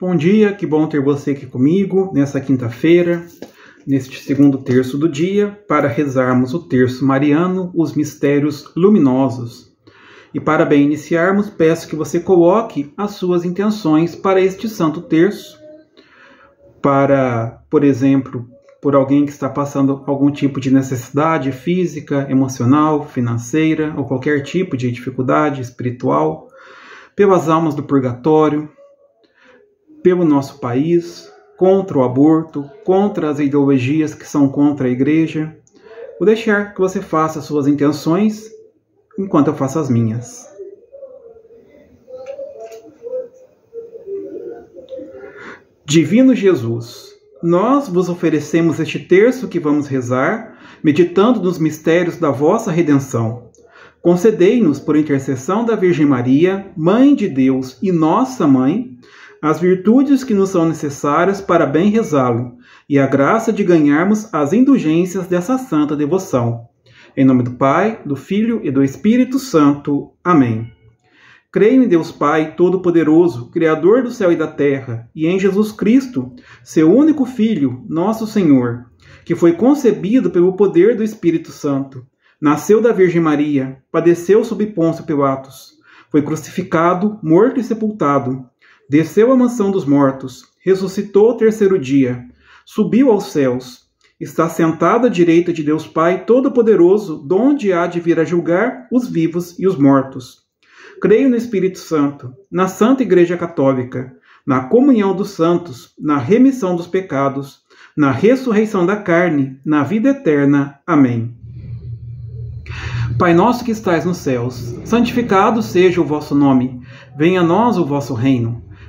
Bom dia, que bom ter você aqui comigo nessa quinta-feira, neste segundo terço do dia, para rezarmos o terço mariano, os mistérios luminosos. E para bem iniciarmos, peço que você coloque as suas intenções para este santo terço, para, por exemplo, por alguém que está passando algum tipo de necessidade física, emocional, financeira ou qualquer tipo de dificuldade espiritual, pelas almas do purgatório, pelo nosso país, contra o aborto, contra as ideologias que são contra a igreja. Vou deixar que você faça suas intenções enquanto eu faço as minhas. Divino Jesus, nós vos oferecemos este terço que vamos rezar, meditando nos mistérios da vossa redenção. Concedei-nos, por intercessão da Virgem Maria, Mãe de Deus e nossa Mãe, as virtudes que nos são necessárias para bem rezá-lo, e a graça de ganharmos as indulgências dessa santa devoção. Em nome do Pai, do Filho e do Espírito Santo. Amém. Creio em Deus Pai Todo-Poderoso, Criador do céu e da terra, e em Jesus Cristo, seu único Filho, nosso Senhor, que foi concebido pelo poder do Espírito Santo. Nasceu da Virgem Maria, padeceu sob Pôncio Pilatos, foi crucificado, morto e sepultado desceu à mansão dos mortos, ressuscitou ao terceiro dia, subiu aos céus, está sentado à direita de Deus Pai Todo-Poderoso, donde há de vir a julgar os vivos e os mortos. Creio no Espírito Santo, na Santa Igreja Católica, na comunhão dos santos, na remissão dos pecados, na ressurreição da carne, na vida eterna. Amém. Pai nosso que estais nos céus, santificado seja o vosso nome. Venha a nós o vosso reino.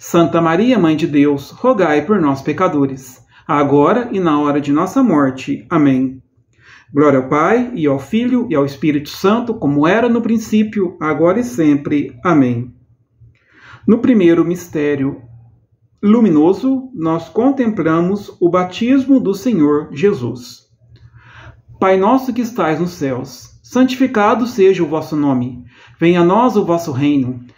Santa Maria, Mãe de Deus, rogai por nós, pecadores, agora e na hora de nossa morte. Amém. Glória ao Pai, e ao Filho, e ao Espírito Santo, como era no princípio, agora e sempre. Amém. No primeiro mistério luminoso, nós contemplamos o batismo do Senhor Jesus. Pai nosso que estais nos céus, santificado seja o vosso nome. Venha a nós o vosso reino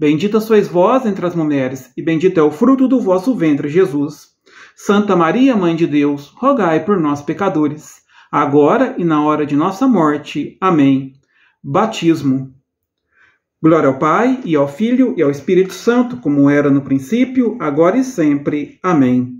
Bendita sois vós entre as mulheres, e bendito é o fruto do vosso ventre, Jesus. Santa Maria, Mãe de Deus, rogai por nós, pecadores, agora e na hora de nossa morte. Amém. Batismo. Glória ao Pai, e ao Filho, e ao Espírito Santo, como era no princípio, agora e sempre. Amém.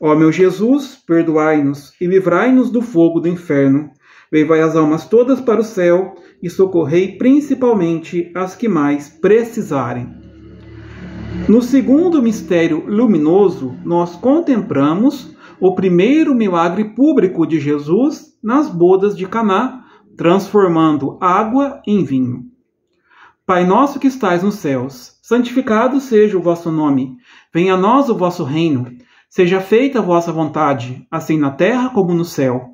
Ó meu Jesus, perdoai-nos e livrai-nos do fogo do inferno. Levai as almas todas para o céu e socorrei principalmente as que mais precisarem. No segundo mistério luminoso, nós contemplamos o primeiro milagre público de Jesus nas bodas de Caná, transformando água em vinho. Pai nosso que estais nos céus, santificado seja o vosso nome. Venha a nós o vosso reino. Seja feita a vossa vontade, assim na terra como no céu.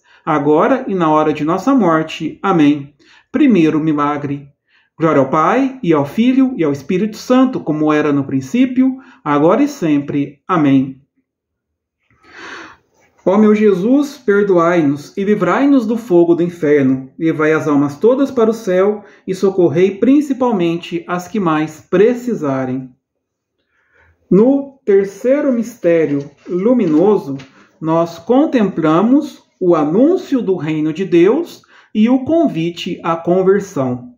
agora e na hora de nossa morte. Amém. Primeiro milagre. Glória ao Pai, e ao Filho, e ao Espírito Santo, como era no princípio, agora e sempre. Amém. Ó meu Jesus, perdoai-nos e livrai-nos do fogo do inferno. Levai as almas todas para o céu e socorrei principalmente as que mais precisarem. No terceiro mistério luminoso, nós contemplamos o anúncio do reino de Deus e o convite à conversão.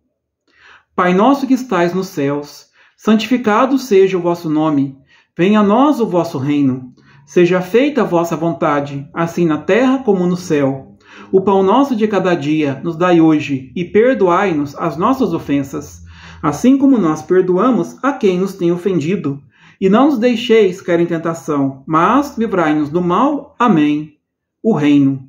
Pai nosso que estais nos céus, santificado seja o vosso nome, venha a nós o vosso reino, seja feita a vossa vontade, assim na terra como no céu. O pão nosso de cada dia nos dai hoje e perdoai-nos as nossas ofensas, assim como nós perdoamos a quem nos tem ofendido. E não nos deixeis cair em tentação, mas livrai-nos do mal. Amém. O reino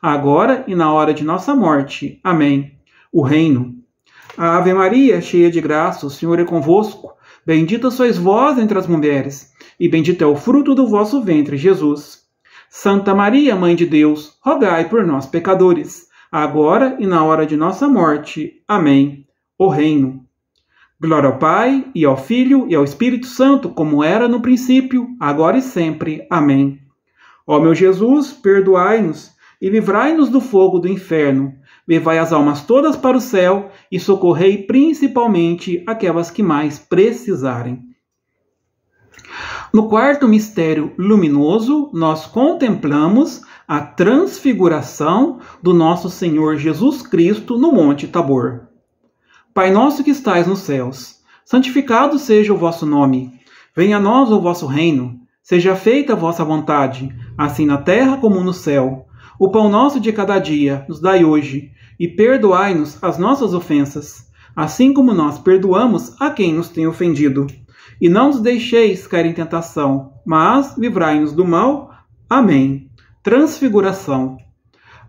agora e na hora de nossa morte. Amém. O reino. Ave Maria, cheia de graça, o Senhor é convosco. Bendita sois vós entre as mulheres, e bendito é o fruto do vosso ventre, Jesus. Santa Maria, Mãe de Deus, rogai por nós, pecadores, agora e na hora de nossa morte. Amém. O Reino. Glória ao Pai, e ao Filho, e ao Espírito Santo, como era no princípio, agora e sempre. Amém. Ó meu Jesus, perdoai-nos e livrai-nos do fogo do inferno. Levai as almas todas para o céu e socorrei principalmente aquelas que mais precisarem. No quarto mistério luminoso, nós contemplamos a transfiguração do nosso Senhor Jesus Cristo no Monte Tabor. Pai nosso que estais nos céus, santificado seja o vosso nome. Venha a nós o vosso reino. Seja feita a vossa vontade, assim na terra como no céu. O pão nosso de cada dia nos dai hoje, e perdoai-nos as nossas ofensas, assim como nós perdoamos a quem nos tem ofendido. E não nos deixeis cair em tentação, mas livrai-nos do mal. Amém. Transfiguração.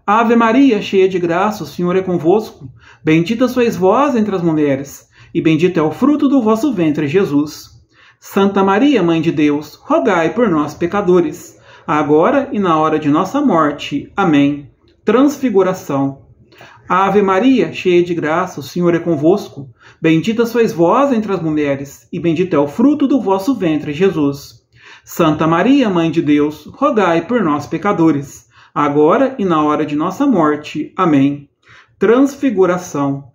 Ave Maria, cheia de graça, o Senhor é convosco. Bendita sois vós entre as mulheres, e bendito é o fruto do vosso ventre, Jesus. Santa Maria, Mãe de Deus, rogai por nós, pecadores agora e na hora de nossa morte. Amém. Transfiguração. Ave Maria, cheia de graça, o Senhor é convosco. Bendita sois vós entre as mulheres, e bendito é o fruto do vosso ventre, Jesus. Santa Maria, Mãe de Deus, rogai por nós, pecadores, agora e na hora de nossa morte. Amém. Transfiguração.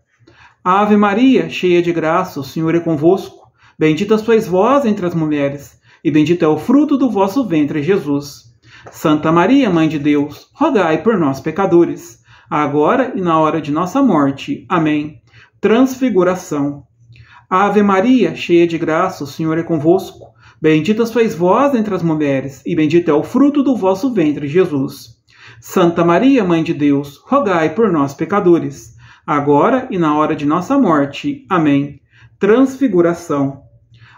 Ave Maria, cheia de graça, o Senhor é convosco. Bendita sois vós entre as mulheres e bendito é o fruto do vosso ventre, Jesus. Santa Maria, Mãe de Deus, rogai por nós, pecadores, agora e na hora de nossa morte. Amém. Transfiguração. Ave Maria, cheia de graça, o Senhor é convosco. Bendita sois vós entre as mulheres, e bendito é o fruto do vosso ventre, Jesus. Santa Maria, Mãe de Deus, rogai por nós, pecadores, agora e na hora de nossa morte. Amém. Transfiguração.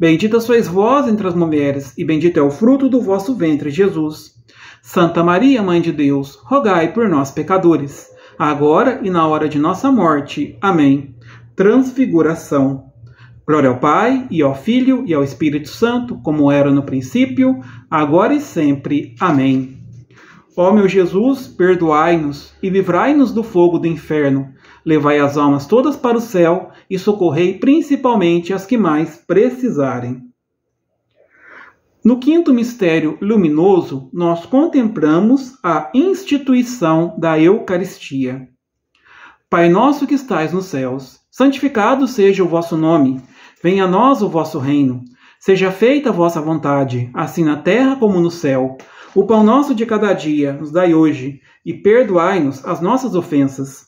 Bendita sois vós entre as mulheres, e bendito é o fruto do vosso ventre, Jesus. Santa Maria, Mãe de Deus, rogai por nós, pecadores, agora e na hora de nossa morte. Amém. Transfiguração. Glória ao Pai, e ao Filho, e ao Espírito Santo, como era no princípio, agora e sempre. Amém. Ó meu Jesus, perdoai-nos e livrai-nos do fogo do inferno. Levai as almas todas para o céu e socorrei principalmente as que mais precisarem. No quinto mistério luminoso, nós contemplamos a instituição da Eucaristia. Pai nosso que estais nos céus, santificado seja o vosso nome, venha a nós o vosso reino, seja feita a vossa vontade, assim na terra como no céu. O pão nosso de cada dia nos dai hoje, e perdoai-nos as nossas ofensas,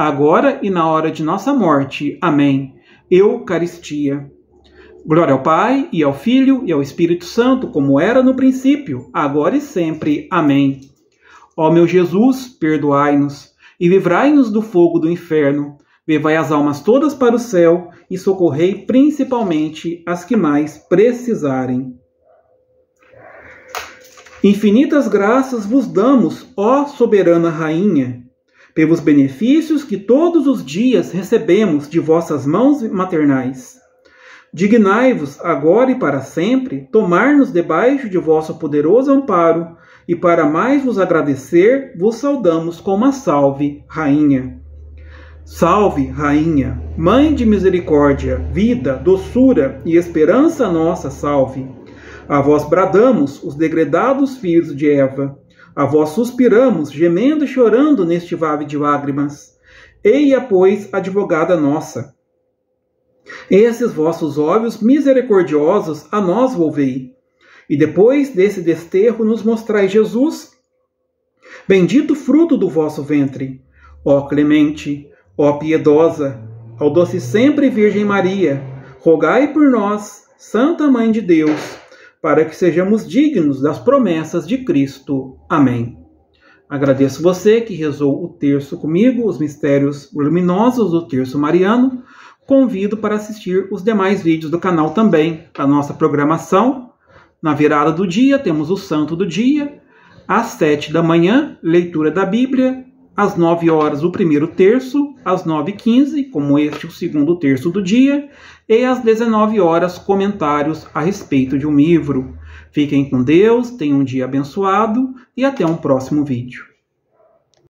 agora e na hora de nossa morte. Amém. Eucaristia. Glória ao Pai, e ao Filho, e ao Espírito Santo, como era no princípio, agora e sempre. Amém. Ó meu Jesus, perdoai-nos e livrai-nos do fogo do inferno. Levai as almas todas para o céu e socorrei principalmente as que mais precisarem. Infinitas graças vos damos, ó soberana Rainha pelos benefícios que todos os dias recebemos de vossas mãos maternais. Dignai-vos, agora e para sempre, tomar-nos debaixo de vosso poderoso amparo, e para mais vos agradecer, vos saudamos com uma salve, Rainha. Salve, Rainha, Mãe de misericórdia, vida, doçura e esperança nossa, salve. A vós bradamos, os degredados filhos de Eva. A vós suspiramos, gemendo e chorando neste vale de lágrimas. Eia, pois, advogada nossa. Esses vossos olhos misericordiosos a nós volvei. E depois desse desterro nos mostrai Jesus, bendito fruto do vosso ventre. Ó clemente, ó piedosa, ó doce sempre Virgem Maria, rogai por nós, Santa Mãe de Deus para que sejamos dignos das promessas de Cristo. Amém. Agradeço você que rezou o terço comigo, os mistérios luminosos do terço mariano. Convido para assistir os demais vídeos do canal também, a nossa programação. Na virada do dia, temos o Santo do Dia. Às sete da manhã, leitura da Bíblia, às 9 horas o primeiro terço, às 9h15, como este o segundo terço do dia, e às 19 horas comentários a respeito de um livro. Fiquem com Deus, tenham um dia abençoado e até um próximo vídeo.